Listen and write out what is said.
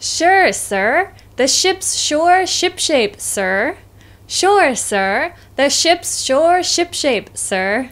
Sure, sir. The ship's sure shipshape, sir. Sure, sir. The ship's sure shipshape, sir.